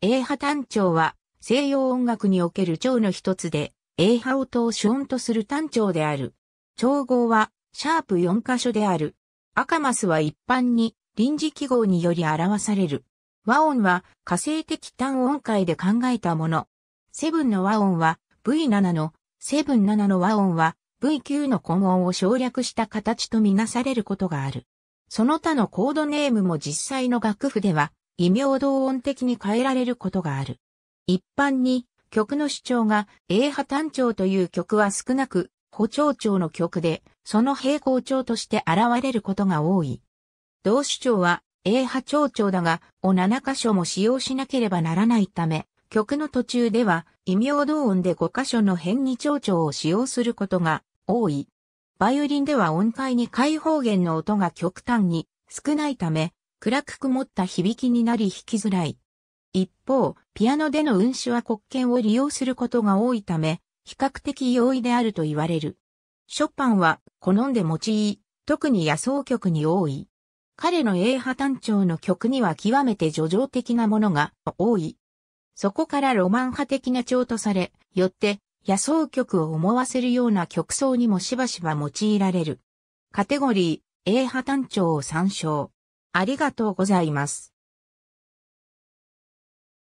英波単調は西洋音楽における調の一つで、英波音を主音とする単調である。調合は、シャープ4箇所である。アカマスは一般に臨時記号により表される。和音は火星的単音階で考えたもの。セブンの和音は V7 の、セブン7の和音は V9 の根音を省略した形とみなされることがある。その他のコードネームも実際の楽譜では異名同音的に変えられることがある。一般に、曲の主張が A 波単調という曲は少なく、補聴調の曲で、その平行調として現れることが多い。同主張は A 波長調だが、を7箇所も使用しなければならないため、曲の途中では、異名同音で5箇所の変に調調を使用することが多い。バイオリンでは音階に開放弦の音が極端に少ないため、暗く曇った響きになり弾きづらい。一方、ピアノでの運手は黒鍵を利用することが多いため、比較的容易であると言われる。ショパンは好んで用い、特に野草曲に多い。彼の英派単調の曲には極めて叙情的なものが多い。そこからロマン派的な調とされ、よって野草曲を思わせるような曲奏にもしばしば用いられる。カテゴリー、英派単調を参照。ありがとうございます。